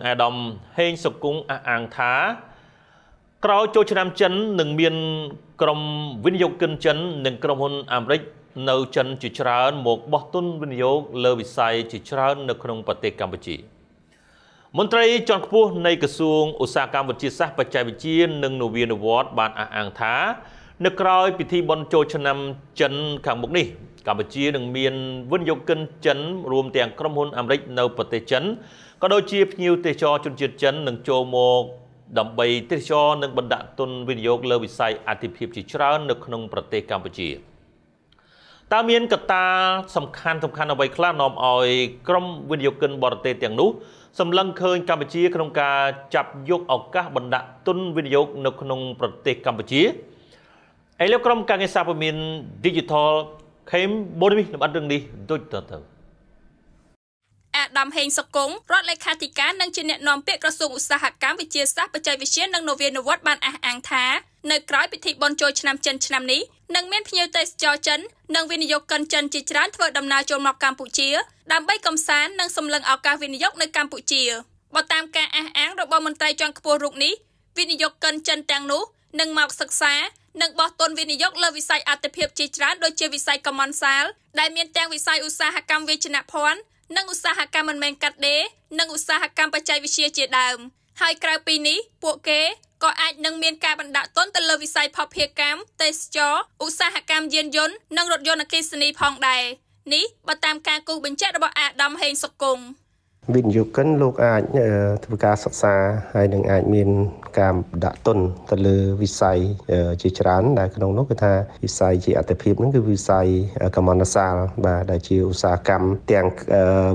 អាដាមហេងសុគង្គអះអាងថា ក្រោយចូលឆ្នាំចិននឹងមានក្រុមវិនិយោគិនចិន និងក្រុមហ៊ុនអាមេរិកនៅ ចិន ជាច្រើន មកបោះទុនវិនិយោគលើវិស័យជាច្រើននៅក្នុងប្រទេសកម្ពុជា មន្ត្រីជាន់ខ្ពស់នៃក្រសួងឧស្សាហកម្មវិទ្យាសាស្ត្របច្ចេកវិទ្យានិង នវានុវត្តន៍បានអះអាងថានៅក្រោយពិធីបុណ្យចូលឆ្នាំ ចិនខាងមុខនេះកម្ពុជានឹងមានវិនិយោគិនចិន រួមទាំងក្រុមហ៊ុនអាមេរិកនៅប្រទេសចិនក៏ដូចជាភ្ញៀវទេសចរជនជាតិចិននឹងចូលមក ដើម្បីទេសចរនិងបណ្ដាក់ទុនវិនិយោគលើវិស័យអតិភិបជាច្រើននៅក្នុងប្រទេសកម្ពុជាតើមានកត្តាសំខាន់សំខាន់អ្វីខ្លះនាំឲ្យក្រុមវិនិយោគិនបរទេសទាំងនោះសម្លឹងឃើញកម្ពុជាក្នុងការចាប់យកឱកាសបណ្ដាក់ទុនវិនិយោគនៅក្នុងប្រទេសកម្ពុជាឥឡូវក្រុមការងារសារព័ត៌មាន Digital ខេមបូនមីសលម្អិតរឿងនេះដូចតទៅអាដាមហេងសុគង្គរដ្ឋលេខាធិការនិងជាអ្នកនាំពាក្យក្រសួងឧស្សាហកម្មវិទ្យាសាស្ត្របច្ចេកវិទ្យានិងនវានុវត្តន៍បានអះអាងថានៅក្រោយពិធីបុណ្យចូលឆ្នាំចិនឆ្នាំនេះនឹងមានភ្ញៀវទេសចរចិននិងវិនិយោគិនចិនជាច្រើនធ្វើដំណើរចូលមកកម្ពុជាដើម្បីកំសាន្តនិងសម្លឹងឱកាសវិនិយោគនៅកម្ពុជាបើតាមការអះអាងរបស់មន្ត្រីជាន់ខ្ពស់រូបនេះវិនិយោគិនចិនទាំងនោះនឹងមកសិក្សានិងបោះទុនវិនិយោគលើវិស័យអតិភិបជាច្រើនដូចជាវិស័យកម្មន្សាលដែលមានទាំងវិស័យឧស្សាហកម្មវាយនភ័ណ្ឌនិងឧស្សាហកម្មមិនមែនកាត់ដេរនិងឧស្សាហកម្មបច្ចេកវិទ្យាជាដើមហើយក្រៅពីនេះពួកគេក៏អាចនឹងមានការបណ្ដាក់ទុនទៅលើវិស័យផព្វាកម្មទេសចរឧស្សាហកម្មយានយន្តនិងរថយន្តអគ្គិសនីផងដែរនេះបើតាមការគូសបញ្ជាក់របស់អាដាមហេងសុគង្គវិនិយោគិនលោកអាចធ្វើការសិក្សាហើយនឹងអាចមានការដាក់ទុន ទៅលើវិស័យជាច្រើនដែលក្នុងនោះគឺថាវិស័យជាអតិភិបហ្នឹងគឺវិស័យកម្មន្តសាល បាទដែលជាឧស្សាហកម្មទាំង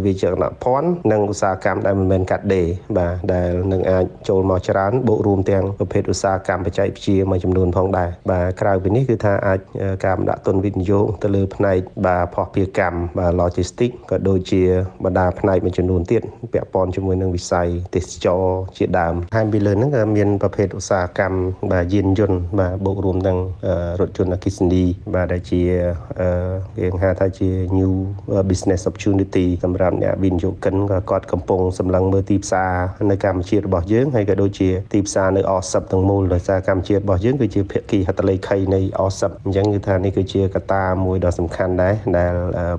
វិជ្ជាណភ័ណ្ឌនិងឧស្សាហកម្មដែលមិនមែនកាត់ដេរបាទដែលនឹងអាចចូលមកច្រើនបូករួមទាំងប្រភេទឧស្សាហកម្មបច្ចេកវិទ្យាមួយចំនួន ផងដែរបាទក្រៅពីនេះគឺថាអាចការដាក់ទុនវិនិយោគទៅលើ ផ្នែកបាទផោះពាកម្មបាទ logistics ក៏ដូចជាបណ្ដាផ្នែកមួយចំនួនទៀតទៀតពាក់ព័ន្ធជាមួយនឹងវិស័យទេសចរជាដើមហើយពីលើហ្នឹងក៏មានប្រភេទឧស្សាហកម្មបាទយានយន្តបាទបូករួមទាំងរថយន្តអគ្គិសនីបាទដែលជាគេហៅថាជា new business opportunity សម្រាប់អ្នកវិនិយោគិនក៏គាត់កំពុងសម្លឹងមើលទីផ្សារនៅកម្ពុជារបស់យើងហើយក៏ដូចជាទីផ្សារនៅអសិបទាំងមូលដោយសារកម្ពុជារបស់យើងគឺជាភាគីហត្ថលេខីនៃអសិបអញ្ចឹងគឺថានេះគឺជាកត្តាមួយដ៏សំខាន់ដែរដែល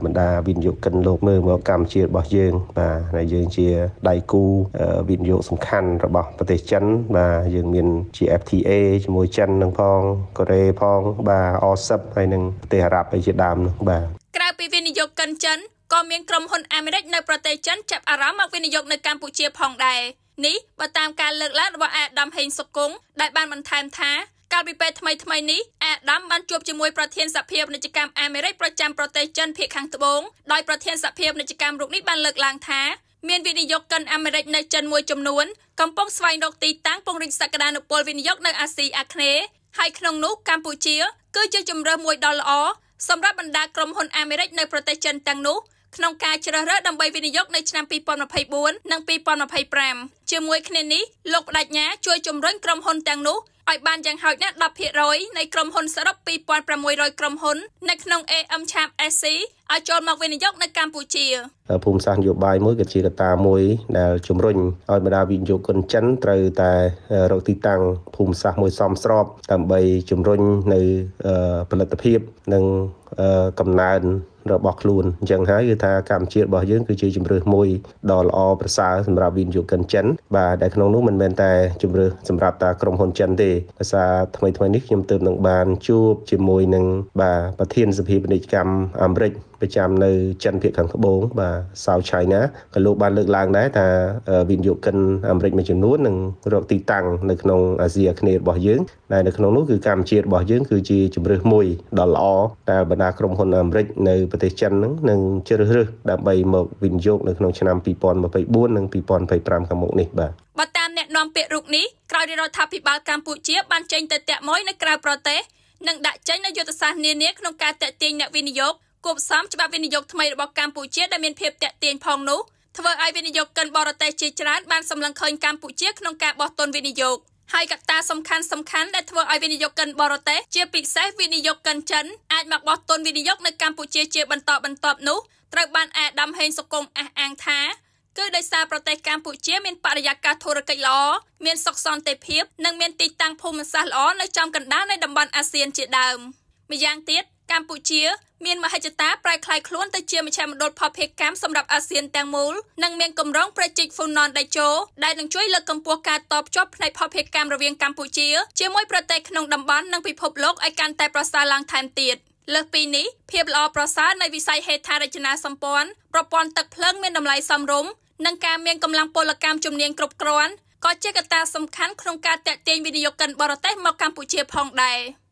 បណ្ដាវិនិយោគិនលោកមើលមកកម្ពុជារបស់យើងបាទយើងជាដៃគូវិនិយោគសំខាន់របស់ប្រទេសចិនបាទយើងមានជា FTA ជាមួយចិននឹងផងកូរ៉េផងបាទអសិបហើយនឹងប្រទេសអារ៉ាប់ឯជាដើមនោះបាទក្រៅពីវិនិយោគិនចិនក៏មានក្រុមហ៊ុនអាមេរិកនៅប្រទេសចិន ចាប់អារម្មណ៍មកវិនិយោគនៅកម្ពុជាផងដែរនេះបើតាមការលើកឡើងរបស់អាដាមហេងសុគង្គដែលបានបន្ថែមថាកាលពីពេលថ្មីថ្មីនេះអាដាមបានជួបជាមួយប្រធានសភាពាណិជ្ជកម្មអាមេរិកប្រចាំប្រទេសចិនភាគខាងត្បូងដោយប្រធានសភាពាណិជ្ជកម្មរូបនេះបានលើកឡើងថាមានវិនិយោគិនអាមេរិកនៅចិនមួយចំនួនកំពុងស្វែងរកទីតាំងពង្រីកសក្តានុពលវិនិយោគនៅអាស៊ីអាគ្នេយ៍ហើយក្នុងនោះ កម្ពុជា គឺជាជំរើសមួយដ៏ល្អសម្រាប់បណ្ដាក្រុមហ៊ុនអាមេរិកនៅប្រទេសចិនទាំងនោះ។ក្នុងការជ្រើសរើសដើម្បីវិនិយោគនៅឆ្នាំ2024និង2025ជាមួយគ្នានេះលោកបដិញ្ញាជួយជំរុញក្រុមហ៊ុនទាំងនោះឲ្យបានយ៉ាងហោចណាស់10%នៃក្រុមហ៊ុនសរុប2600ក្រុមហ៊ុននៅក្នុង AM Chap SC ឲ្យចូលមកវិនិយោគនៅកម្ពុជាភូមិសាស្ត្រនយោបាយមួយក៏ជាកត្តាមួយដែលជំរុញឲ្យបណ្ដាវិនិយោគិនចិនត្រូវតែរកទីតាំងភូមិសាស្ត្រមួយសមស្របដើម្បីជំរុញនៅផលិតភាពនិងកំណើនរបស់ខ្លួនអញ្ចឹងហើយគឺថាកម្ពុជារបស់យើងគឺជាជំរើសមួយដ៏ល្អប្រសើរសម្រាប់វិនិយោគិនចិនបាទដែលក្នុងនោះមិនមែនតែជំរើសសម្រាប់តាក្រុមហ៊ុនចិនទេភាសាថ្មីថ្មីនេះខ្ញុំទើបនឹងបានជួបជាមួយនឹងបាទប្រធានសភាពាណិជ្ជកម្មអាមេរិកប្រចាំនៅ ចិនភាគខាងត្បូង បាទ South China ក៏លោកបានលើកឡើងដែរថាវិនិយោគិនអាមេរិកមួយចំនួននឹងរកទីតាំងនៅក្នុងអាស៊ីអាគ្នេយ៍របស់យើងដែលនៅក្នុងនោះគឺកម្ពុជារបស់យើង គឺជាជំរើសមួយដ៏ល្អដែលបណ្ដាក្រុមហ៊ុនអាមេរិកនៅប្រទេសចិនហ្នឹងនឹងជ្រើសរើសដើម្បីមកវិនិយោគនៅក្នុងឆ្នាំ2024និង2025ខាងមុខនេះបាទបើតាមអ្នកនាំពាក្យរូបនេះក្រោយរដ្ឋាភិបាលកម្ពុជាបានចេញទៅតាក់មួយនៅក្រៅប្រទេស និងដាក់ចេញនូវយុទ្ធសាស្ត្រនានាក្នុងការតេទៀងអ្នកវិនិយោគគួបសំច្បាប់វិនិយោគថ្មីរបស់កម្ពុជាដែលមានភាពតាក់ទាញផងនោះធ្វើឲ្យវិនិយោគិនបរទេសជាច្រើនបានសម្លឹងឃើញកម្ពុជាក្នុងការបោះទុនវិនិយោគហើយកត្តាសំខាន់សំខាន់ដែលធ្វើឲ្យវិនិយោគិនបរទេសជាពិសេសវិនិយោគិនចិនអាចមកបោះទុនវិនិយោគនៅកម្ពុជាជា បន្តបន្ទាប់នោះត្រូវបានអាដាមហេងសុគមអះអាងថាគឺដោយសារប្រទេសកម្ពុជាមានបរិយាកាសធុរកិច្ចល្អមានសុខសន្តិភាពនិង មានទីតាំងភូមិសាស្ត្រល្អនៅចំកណ្ដាលនៃតំបន់អាស៊ានជាដើមម្យ៉ាងទៀតកម្ពុជា មានមហិច្ឆតាប្រែក្លាយខ្លួនទៅជាមជ្ឈមណ្ឌលផលភេកកម្មសម្រាប់អាស៊ានទាំងមូល និងមានគម្រោងប្រជាជហ្វូណនដេជោដែលនឹងជួយលើកកម្ពស់ការតបជាប់ផ្នែកផលភេកកម្មរវាងកម្ពុជា ជាមួយប្រទេសក្នុងតំបន់និងពិភពលោកឲ្យកាន់តែប្រសើរឡើងថែមទៀតលើសពីនេះភាពល្អប្រសើរនៃវិស័យហេដ្ឋារចនាសម្ព័ន្ធប្រព័ន្ធទឹកភ្លើងមានតម្លៃសមរម្យនិងការមានកម្លាំងពលកម្មជំនាញគ្រប់គ្រាន់ក៏ជាកត្តាសំខាន់ក្នុងការតេទៀងវិនិយោគិនបរទេសមកកម្ពុជាផងដែរ។